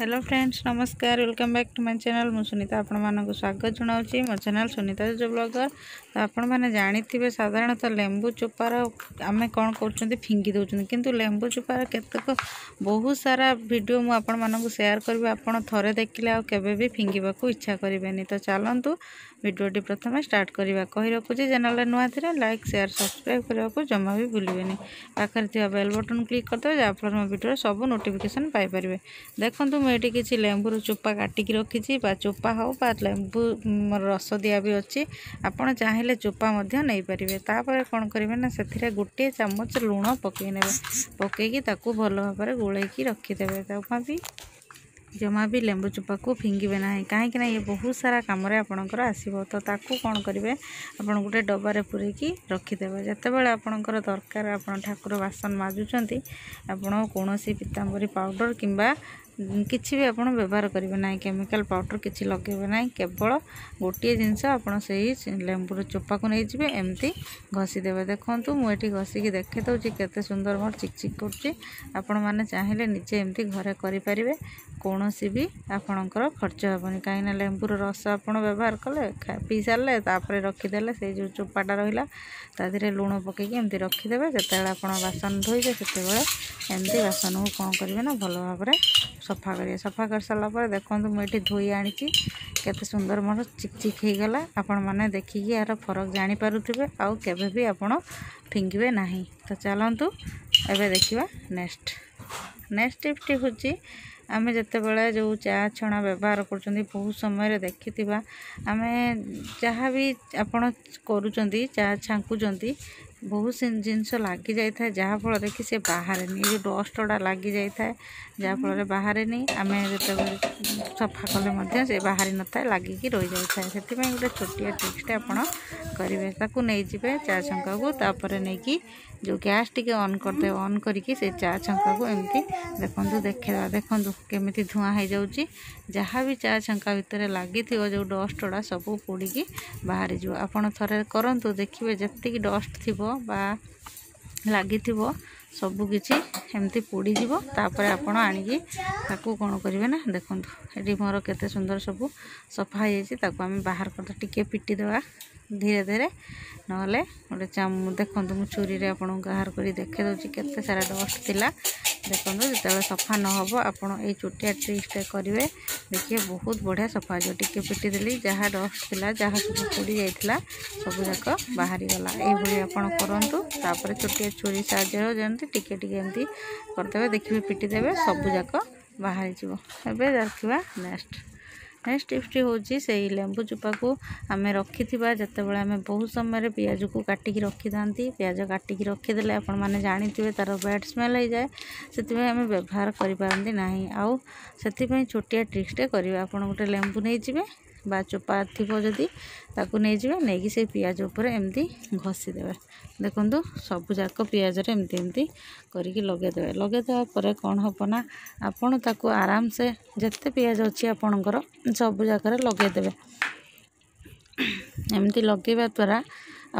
hello friends নমস্কার welcome back to my channel মু সুনীতা আপনার স্বাগত জনাওছি মো চ্যানেল সুনীতা জো ব্লগর তো আপনার জাঁথিবে সাধারণত লেম্বু চোপার আমি কম করছেন ফিঙ্গি দেছেন কিন্তু লেম্বু চোপার কেতক বহু সারা ভিডিও মু আপনার সেয়ার করবি আপনার থরে দেখলে আবে ফিঙ্গা ইচ্ছা করবে তো চালু ভিডিওটি প্রথমে স্টার্ট করা কহি রাখুছি চ্যানেলে নূতনে লাইক সেয়ার সবসক্রাইব করা জমা বি ভুলবেনি পাখে থাকা বেল বটন ক্লিক করদেবে যাফলে মো ভিডিওর সব নোটিফিকেসন পাইপারে দেখুন ମୁଁ ଏଠି କିଛି ଲେମ୍ବୁର ଚୋପା କାଟିକି ରଖିଛି ବା ଚୋପା ହଉ ବା ଲେମ୍ବୁ ରସ ଦିଆ ବି ଅଛି ଆପଣ ଚାହିଁଲେ ଚୋପା ମଧ୍ୟ ନେଇପାରିବେ ତାପରେ କ'ଣ କରିବେ ନା ସେଥିରେ ଗୋଟିଏ ଚାମଚ ଲୁଣ ପକେଇ ନେବେ ପକେଇକି ତାକୁ ଭଲ ଭାବରେ ଗୋଳେଇକି ରଖିଦେବେ ଜମା ବି ଜମା ବି ଲେମ୍ବୁ ଚୋପାକୁ ଫିଙ୍ଗିବେ ନାହିଁ କାହିଁକି ନା ଇଏ ବହୁତ ସାରା କାମରେ ଆପଣଙ୍କର ଆସିବ ତ ତାକୁ କ'ଣ କରିବେ ଆପଣ ଗୋଟେ ଡବାରେ ପୁରେଇକି ରଖିଦେବେ ଯେତେବେଳେ ଆପଣଙ୍କର ଦରକାର ଆପଣ ଠାକୁର ବାସନ ମାଜୁଛନ୍ତି ଆପଣ କୌଣସି ପିତାମ୍ବରୀ ପାଉଡ଼ର କିମ୍ବା କିଛି ବି ଆପଣ ବ୍ୟବହାର କରିବେ ନାହିଁ କେମିକାଲ ପାଉଡ଼ର କିଛି ଲଗାଇବେ ନାହିଁ କେବଳ ଗୋଟିଏ ଜିନିଷ ଆପଣ ସେଇ ଲେମ୍ବୁର ଚୋପାକୁ ନେଇଯିବେ ଏମିତି ଘଷିଦେବେ ଦେଖନ୍ତୁ ମୁଁ ଏଠି ଘଷିକି ଦେଖେଇ ଦେଉଛି କେତେ ସୁନ୍ଦର ମୋର ଚିକ୍ଚିକ୍ କରୁଛି ଆପଣମାନେ ଚାହିଁଲେ ନିଜେ ଏମିତି ଘରେ କରିପାରିବେ କୌଣସି ବି ଆପଣଙ୍କର ଖର୍ଚ୍ଚ ହେବନି କାହିଁକିନା ଲେମ୍ବୁର ରସ ଆପଣ ବ୍ୟବହାର କଲେ ପିଇ ସାରିଲେ ତାପରେ ରଖିଦେଲେ ସେଇ ଯେଉଁ ଚୋପାଟା ରହିଲା ତା ଦେହରେ ଲୁଣ ପକାଇକି ଏମିତି ରଖିଦେବେ ଯେତେବେଳେ ଆପଣ ବାସନ ଧୋଇବେ ସେତେବେଳେ ଏମିତି ବାସନକୁ କ'ଣ କରିବେ ନା ଭଲ ଭାବରେ ସଫା କରିବା ସଫା କରିସାରିଲା ପରେ ଦେଖନ୍ତୁ ମୁଁ ଏଠି ଧୋଇ ଆଣିଛି କେତେ ସୁନ୍ଦର ମୋର ଚିକ୍ଚିକ୍ ହୋଇଗଲା ଆପଣମାନେ ଦେଖିକି ଏହାର ଫରକ ଜାଣିପାରୁଥିବେ ଆଉ କେବେ ବି ଆପଣ ଫିଙ୍ଗିବେ ନାହିଁ ତ ଚାଲନ୍ତୁ ଏବେ ଦେଖିବା ନେକ୍ସଟ ନେକ୍ସଟ ଟିପ୍ଟି ହେଉଛି ଆମେ ଯେତେବେଳେ ଯେଉଁ ଚା ଛଣା ବ୍ୟବହାର କରୁଛନ୍ତି ବହୁତ ସମୟରେ ଦେଖିଥିବା ଆମେ ଯାହା ବି ଆପଣ କରୁଛନ୍ତି ଚା ଛାଙ୍କୁଛନ୍ତି ବହୁତ ଜିନିଷ ଲାଗି ଯାଇଥାଏ ଯାହାଫଳରେ କି ସେ ବାହାରେନି ଏ ଯେଉଁ ଡଷ୍ଟଟା ଲାଗି ଯାଇଥାଏ ଯାହାଫଳରେ ବାହାରେନି ଆମେ ଯେତେବେଳେ ସଫା କଲେ ମଧ୍ୟ ସେ ବାହାରି ନଥାଏ ଲାଗିକି ରହିଯାଇଥାଏ ସେଥିପାଇଁ ଗୋଟେ ଛୋଟିଆ ଟିପ୍ସଟେ ଆପଣ କରିବେ ତାକୁ ନେଇଯିବେ ଚା ଛଙ୍କାକୁ ତାପରେ ନେଇକି ଯେଉଁ ଗ୍ୟାସ୍ ଟିକେ ଅନ୍ କରିଦେବେ ଅନ୍ କରିକି ସେ ଚା ଛଙ୍କାକୁ ଏମିତି ଦେଖନ୍ତୁ ଦେଖେଇବା ଦେଖନ୍ତୁ କେମିତି ଧୂଆଁ ହେଇଯାଉଛି ଯାହା ବି ଚା ଛଙ୍କା ଭିତରେ ଲାଗିଥିବ ଯେଉଁ ଡଷ୍ଟଗୁଡ଼ା ସବୁ ପୋଡ଼ିକି ବାହାରିଯିବ ଆପଣ ଥରେ କରନ୍ତୁ ଦେଖିବେ ଯେତିକି ଡଷ୍ଟ ଥିବ ବା ଲାଗିଥିବ ସବୁକିଛି ଏମିତି ପୋଡ଼ିଯିବ ତାପରେ ଆପଣ ଆଣିକି ତାକୁ କ'ଣ କରିବେ ନା ଦେଖନ୍ତୁ ଏଠି ମୋର କେତେ ସୁନ୍ଦର ସବୁ ସଫା ହେଇଯାଇଛି ତାକୁ ଆମେ ବାହାର କରିଦେବା ଟିକିଏ ପିଟିଦେବା ଧୀରେ ଧୀରେ ନହେଲେ ଗୋଟେ ଚା ଦେଖନ୍ତୁ ମୁଁ ଛୁରୀରେ ଆପଣଙ୍କୁ ବାହାର କରି ଦେଖେଇ ଦେଉଛି କେତେ ସାରା ଡଷ୍ଟ ଥିଲା ଦେଖନ୍ତୁ ଯେତେବେଳେ ସଫା ନହେବ ଆପଣ ଏଇ ଚୁଟିଆ ଟ୍ରିକ୍ସଟେ କରିବେ ଦେଖିବେ ବହୁତ ବଢ଼ିଆ ସଫା ହେଇଯିବ ଟିକେ ପିଟିଦେଲି ଯାହା ଡଷ୍ଟ ଥିଲା ଯାହା ସବୁ ପୋଡ଼ି ଯାଇଥିଲା ସବୁଯାକ ବାହାରିଗଲା ଏଇଭଳି ଆପଣ କରନ୍ତୁ ତାପରେ ଚୁଟିଆ ଛୁରୀ ସାହାଯ୍ୟରେ ଯେମିତି ଟିକେ ଟିକେ ଏମିତି କରିଦେବେ ଦେଖିବେ ପିଟିଦେବେ ସବୁଯାକ ବାହାରିଯିବ ଏବେ ରଖିବା ନେକ୍ସଟ ᱥᱴᱤᱯᱴি হজি সেই ལེམ་পু জুপা কো আমি রাখকিতিবা জেতে বলে আমি বহুত সময় রে পেয়াজ কো কাটি কি রাখকি দান্তি পেয়াজ কাটি কি রাখকে দেলে আপন মানে জানিতিবে তার ব্যাড স্মেল হই যায় সেতি আমি আমি ব্যৱহার করি পারন নাহি আউ সেতি পই ছোটিয়া ট্রিক্স তে করিবা আপন কোটে ལེམ་পু নেহি জিবে ବା ଚୋପା ଥିବ ଯଦି ତାକୁ ନେଇଯିବା ନେଇକି ସେ ପିଆଜ ଉପରେ ଏମିତି ଘଷିଦେବା ଦେଖନ୍ତୁ ସବୁଯାକ ପିଆଜରେ ଏମିତି ଏମିତି କରିକି ଲଗାଇଦେବେ ଲଗାଇଦେବା ପରେ କ'ଣ ହେବ ନା ଆପଣ ତାକୁ ଆରାମସେ ଯେତେ ପିଆଜ ଅଛି ଆପଣଙ୍କର ସବୁଯାକରେ ଲଗାଇଦେବେ ଏମିତି ଲଗାଇବା ଦ୍ୱାରା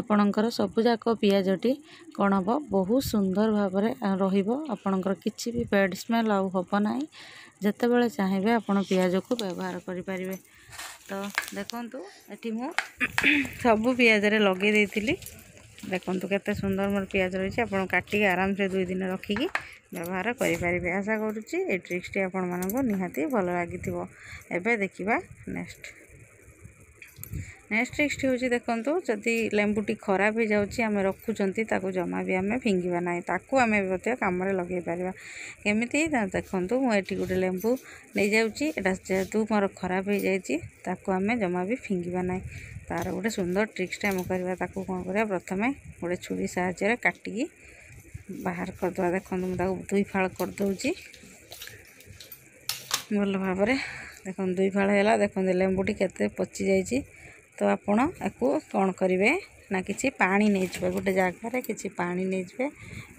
ଆପଣଙ୍କର ସବୁଯାକ ପିଆଜଟି କ'ଣ ହେବ ବହୁତ ସୁନ୍ଦର ଭାବରେ ରହିବ ଆପଣଙ୍କର କିଛି ବି ବ୍ୟାଡ଼ ସ୍ମେଲ୍ ଆଉ ହେବ ନାହିଁ ଯେତେବେଳେ ଚାହିଁବେ ଆପଣ ପିଆଜକୁ ବ୍ୟବହାର କରିପାରିବେ তো দেখন্তু এটি মু সবু পিঁয়াজরে লগাই দিয়েছিলি দেখন্তু কেতে সুন্দর মোর পিঁয়াজ রয়েছে আপনার কাটিকি আরামসে দুই দিন রখিকি ব্যবহার করে পারিবে আশা করুছি এই ট্রিক্সটি আপনার নিহতি ভালো লাগি এবে দেখিবা নেক্সট ନେକ୍ସଟ ଟିପ୍ସଟି ହେଉଛି ଦେଖନ୍ତୁ ଯଦି ଲେମ୍ବୁଟି ଖରାପ ହୋଇଯାଉଛି ଆମେ ରଖୁଛନ୍ତି ତାକୁ ଜମା ବି ଆମେ ଫିଙ୍ଗିବା ନାହିଁ ତାକୁ ଆମେ ମଧ୍ୟ କାମରେ ଲଗାଇ ପାରିବା କେମିତି ଦେଖନ୍ତୁ ମୁଁ ଏଠି ଗୋଟେ ଲେମ୍ବୁ ନେଇଯାଉଛି ଏଇଟା ଯେହେତୁ ମୋର ଖରାପ ହୋଇଯାଇଛି ତାକୁ ଆମେ ଜମା ବି ଫିଙ୍ଗିବା ନାହିଁ ତା'ର ଗୋଟେ ସୁନ୍ଦର ଟ୍ରିକ୍ସଟେ ଆମେ କରିବା ତାକୁ କ'ଣ କରିବା ପ୍ରଥମେ ଗୋଟେ ଛୁରୀ ସାହାଯ୍ୟରେ କାଟିକି ବାହାର କରିଦେବା ଦେଖନ୍ତୁ ମୁଁ ତାକୁ ଦୁଇ ଫାଳ କରିଦେଉଛି ଭଲ ଭାବରେ ଦେଖନ୍ତୁ ଦୁଇ ଫାଳ ହେଲା ଦେଖନ୍ତୁ ଲେମ୍ବୁଟି କେତେ ପଚି ଯାଇଛି ତ ଆପଣ ୟାକୁ କ'ଣ କରିବେ ନା କିଛି ପାଣି ନେଇଯିବେ ଗୋଟେ ଜାଗାରେ କିଛି ପାଣି ନେଇଯିବେ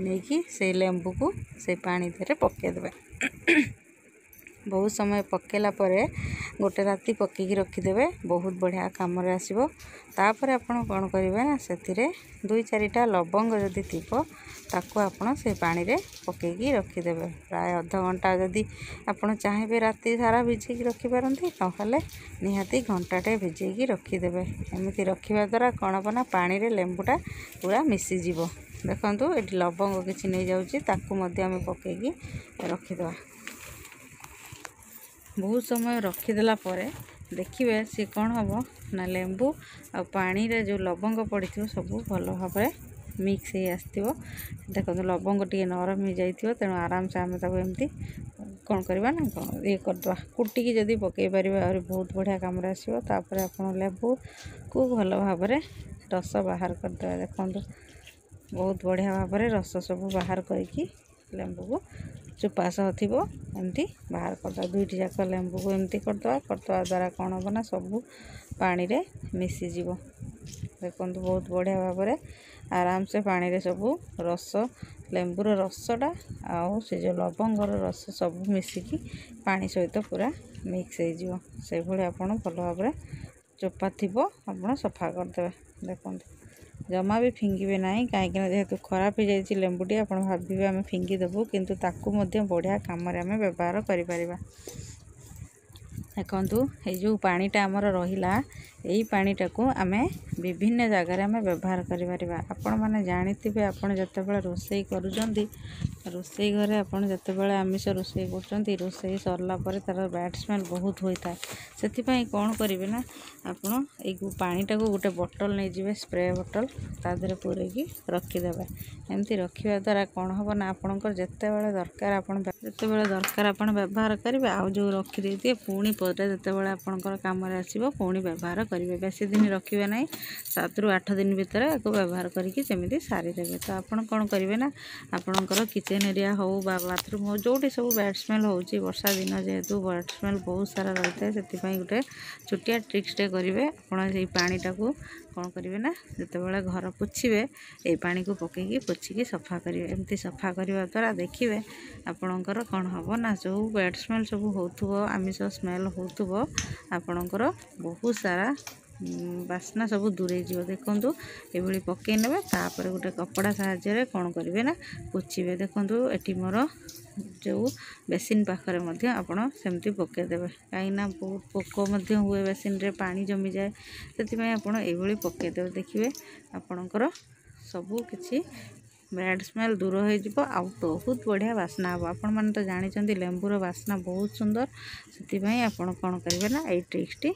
ନେଇକି ସେଇ ଲେମ୍ବୁକୁ ସେଇ ପାଣି ଦେହରେ ପକାଇଦେବେ ବହୁତ ସମୟ ପକେଇଲା ପରେ ଗୋଟେ ରାତି ପକେଇକି ରଖିଦେବେ ବହୁତ ବଢ଼ିଆ କାମରେ ଆସିବ ତାପରେ ଆପଣ କ'ଣ କରିବେ ନା ସେଥିରେ ଦୁଇ ଚାରିଟା ଲବଙ୍ଗ ଯଦି ଥିବ ତାକୁ ଆପଣ ସେ ପାଣିରେ ପକେଇକି ରଖିଦେବେ ପ୍ରାୟ ଅଧଘଣ୍ଟା ଯଦି ଆପଣ ଚାହିଁବେ ରାତି ସାରା ଭିଜେଇକି ରଖିପାରନ୍ତି ନହେଲେ ନିହାତି ଘଣ୍ଟାଟେ ଭିଜେଇକି ରଖିଦେବେ ଏମିତି ରଖିବା ଦ୍ୱାରା କ'ଣ ହେବ ନା ପାଣିରେ ଲେମ୍ବୁଟା ପୁରା ମିଶିଯିବ ଦେଖନ୍ତୁ ଏଠି ଲବଙ୍ଗ କିଛି ନେଇଯାଉଛି ତାକୁ ମଧ୍ୟ ଆମେ ପକେଇକି ରଖିଦେବା ବହୁତ ସମୟ ରଖିଦେଲା ପରେ ଦେଖିବେ ସିଏ କ'ଣ ହେବ ନା ଲେମ୍ବୁ ଆଉ ପାଣିରେ ଯେଉଁ ଲବଙ୍ଗ ପଡ଼ିଥିବ ସବୁ ଭଲ ଭାବରେ ମିକ୍ସ ହେଇ ଆସିଥିବ ଦେଖନ୍ତୁ ଲବଙ୍ଗ ଟିକେ ନରମ ହେଇଯାଇଥିବ ତେଣୁ ଆରାମସେ ଆମେ ତାକୁ ଏମିତି କ'ଣ କରିବା ନା କ'ଣ ଇଏ କରିଦେବା କୁଟିକି ଯଦି ପକାଇ ପାରିବେ ଆହୁରି ବହୁତ ବଢ଼ିଆ କାମରେ ଆସିବ ତାପରେ ଆପଣ ଲେମ୍ବୁକୁ ଭଲ ଭାବରେ ରସ ବାହାର କରିଦେବା ଦେଖନ୍ତୁ ବହୁତ ବଢ଼ିଆ ଭାବରେ ରସ ସବୁ ବାହାର କରିକି ଲେମ୍ବୁକୁ ଚୋପା ସହ ଥିବ ଏମିତି ବାହାର କରିଦେବା ଦୁଇଟି ଯାକ ଲେମ୍ବୁକୁ ଏମିତି କରିଦେବା କରିଦେବା ଦ୍ୱାରା କ'ଣ ହେବ ନା ସବୁ ପାଣିରେ ମିଶିଯିବ ଦେଖନ୍ତୁ ବହୁତ ବଢ଼ିଆ ଭାବରେ ଆରାମସେ ପାଣିରେ ସବୁ ରସ ଲେମ୍ବୁର ରସଟା ଆଉ ସେ ଯେଉଁ ଲବଙ୍ଗର ରସ ସବୁ ମିଶିକି ପାଣି ସହିତ ପୁରା ମିକ୍ସ ହେଇଯିବ ସେଭଳି ଆପଣ ଭଲ ଭାବରେ ଚୋପା ଥିବ ଆପଣ ସଫା କରିଦେବେ ଦେଖନ୍ତୁ ଜମା ବି ଫିଙ୍ଗିବେ ନାହିଁ କାହିଁକିନା ଯେହେତୁ ଖରାପ ହେଇଯାଇଛି ଲେମ୍ବୁଟି ଆପଣ ଭାବିବେ ଆମେ ଫିଙ୍ଗିଦେବୁ କିନ୍ତୁ ତାକୁ ମଧ୍ୟ ବଢ଼ିଆ କାମରେ ଆମେ ବ୍ୟବହାର କରିପାରିବା ଦେଖନ୍ତୁ ଏଇ ଯେଉଁ ପାଣିଟା ଆମର ରହିଲା এই ପାଣିଟାକୁ ଆମେ ବିଭିନ୍ନ ଜାଗାରେ ଆମେ ବ୍ୟବହାର କରିପାରିବା ଆପଣମାନେ ଜାଣିଥିବେ ଆପଣ ଯେତେବେଳେ ରୋଷେଇ କରୁଛନ୍ତି ରୋଷେଇ ଘରେ ଆପଣ ଯେତେବେଳେ ଆମିଷ ରୋଷେଇ କରୁଛନ୍ତି ରୋଷେଇ ସରିଲା ପରେ ତା'ର ବ୍ୟାଡ୍ ସ୍ମେଲ୍ ବହୁତ ହୋଇଥାଏ ସେଥିପାଇଁ କ'ଣ କରିବେ ନା ଆପଣ ଏଇ ପାଣିଟାକୁ ଗୋଟେ ବୋଟଲ୍ ନେଇଯିବେ ସ୍ପ୍ରେ ବୋଟଲ୍ ତା ଦେହରେ ପୂରେଇକି ରଖିଦେବେ ଏମିତି ରଖିବା ଦ୍ୱାରା କ'ଣ ହେବ ନା ଆପଣଙ୍କର ଯେତେବେଳେ ଦରକାର ଆପଣ ଯେତେବେଳେ ଦରକାର ଆପଣ ବ୍ୟବହାର କରିବେ ଆଉ ଯେଉଁ ରଖିଦେଇଥିବେ ପୁଣି ପରେ ଯେତେବେଳେ ଆପଣଙ୍କର କାମରେ ଆସିବ ପୁଣି ବ୍ୟବହାର କରିବେ ବେଶୀ ଦିନ ରଖିବେ ନାହିଁ ସାତରୁ ଆଠ ଦିନ ଭିତରେ ଆକୁ ବ୍ୟବହାର କରିକି ଯେମିତି ସାରିଦେବେ ତ ଆପଣ କ'ଣ କରିବେ ନା ଆପଣଙ୍କର କିଚେନ୍ ଏରିଆ ହେଉ ବା ବାଥରୁମ୍ ହେଉ ଯେଉଁଠି ସବୁ ବ୍ୟାଡ୍ ସ୍ମେଲ୍ ହେଉଛି ବର୍ଷା ଦିନ ଯେହେତୁ ବ୍ୟାଡ୍ ସ୍ମେଲ୍ ବହୁତ ସାରା ରହିଥାଏ ସେଥିପାଇଁ ଗୋଟେ ଛୋଟିଆ ଟ୍ରିକ୍ସଟେ କରିବେ ଆପଣ ସେଇ ପାଣିଟାକୁ କ'ଣ କରିବେ ନା ଯେତେବେଳେ ଘର ପୋଛିବେ ଏଇ ପାଣିକୁ ପକାଇକି ପୋଛିକି ସଫା କରିବେ ଏମିତି ସଫା କରିବା ଦ୍ୱାରା ଦେଖିବେ ଆପଣଙ୍କର କ'ଣ ହେବ ନା ଯେଉଁ ବେଡ଼୍ ସ୍ମେଲ୍ ସବୁ ହେଉଥିବ ଆମିଷ ସ୍ମେଲ୍ ହେଉଥିବ ଆପଣଙ୍କର ବହୁତ ସାରା ବାସ୍ନା ସବୁ ଦୂରେଇଯିବ ଦେଖନ୍ତୁ ଏଭଳି ପକାଇ ନେବେ ତାପରେ ଗୋଟେ କପଡ଼ା ସାହାଯ୍ୟରେ କ'ଣ କରିବେ ନା ପୋଛିବେ ଦେଖନ୍ତୁ ଏଠି ମୋର ଯେଉଁ ବେସିନ୍ ପାଖରେ ମଧ୍ୟ ଆପଣ ସେମିତି ପକାଇଦେବେ କାହିଁକିନା ବହୁତ ପୋକ ମଧ୍ୟ ହୁଏ ବେସିନ୍ରେ ପାଣି ଜମିଯାଏ ସେଥିପାଇଁ ଆପଣ ଏଇଭଳି ପକାଇଦେବେ ଦେଖିବେ ଆପଣଙ୍କର ସବୁ କିଛି ବ୍ୟାଡ୍ ସ୍ମେଲ୍ ଦୂର ହୋଇଯିବ ଆଉ ବହୁତ ବଢ଼ିଆ ବାସ୍ନା ହେବ ଆପଣମାନେ ତ ଜାଣିଛନ୍ତି ଲେମ୍ବୁର ବାସ୍ନା ବହୁତ ସୁନ୍ଦର ସେଥିପାଇଁ ଆପଣ କ'ଣ କରିବେ ନା ଏଇ ଟ୍ରିକ୍ସଟି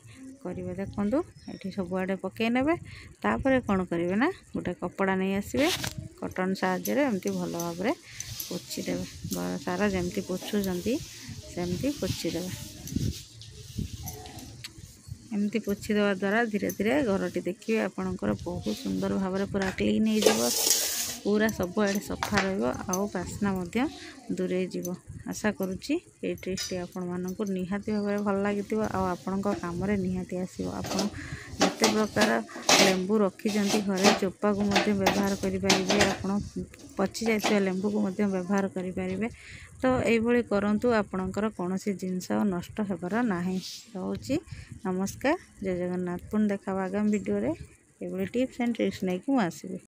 କରିବେ ଦେଖନ୍ତୁ ଏଠି ସବୁଆଡ଼େ ପକାଇ ନେବେ ତାପରେ କ'ଣ କରିବେ ନା ଗୋଟେ କପଡ଼ା ନେଇ ଆସିବେ କଟନ୍ ସାହାଯ୍ୟରେ ଏମିତି ଭଲ ଭାବରେ ପୋଛିଦେବେ ଘର ସାରା ଯେମିତି ପୋଛୁଛନ୍ତି ସେମିତି ପୋଛିଦେବେ ଏମିତି ପୋଛିଦେବା ଦ୍ୱାରା ଧୀରେ ଧୀରେ ଘରଟି ଦେଖିବେ ଆପଣଙ୍କର ବହୁତ ସୁନ୍ଦର ଭାବରେ ପୁରା କ୍ଲିନ୍ ହେଇଯିବ ପୁରା ସବୁଆଡ଼େ ସଫା ରହିବ ଆଉ ବାସ୍ନା ମଧ୍ୟ ଦୂରେଇ ଯିବ ଆଶା କରୁଛି ଏଇ ଡ୍ରେସ୍ଟି ଆପଣମାନଙ୍କୁ ନିହାତି ଭାବରେ ଭଲ ଲାଗିଥିବ ଆଉ ଆପଣଙ୍କ କାମରେ ନିହାତି ଆସିବ ଆପଣ ଯେତେ ପ୍ରକାର ଲେମ୍ବୁ ରଖିଛନ୍ତି ଘରେ ଚୋପାକୁ ମଧ୍ୟ ବ୍ୟବହାର କରିପାରିବେ ଆପଣ ପଚିଯାଇଥିବା ଲେମ୍ବୁକୁ ମଧ୍ୟ ବ୍ୟବହାର କରିପାରିବେ ତ ଏଇଭଳି କରନ୍ତୁ ଆପଣଙ୍କର କୌଣସି ଜିନିଷ ନଷ୍ଟ ହେବାର ନାହିଁ ରହୁଛି ନମସ୍କାର ଜୟ ଜଗନ୍ନାଥ ପୁଣି ଦେଖାହେବ ଆଗାମୀ ଭିଡ଼ିଓରେ ଏଭଳି ଟିପ୍ସ ଆଣ୍ଡ ଟ୍ରିକ୍ସ ନେଇକି ମୁଁ ଆସିବି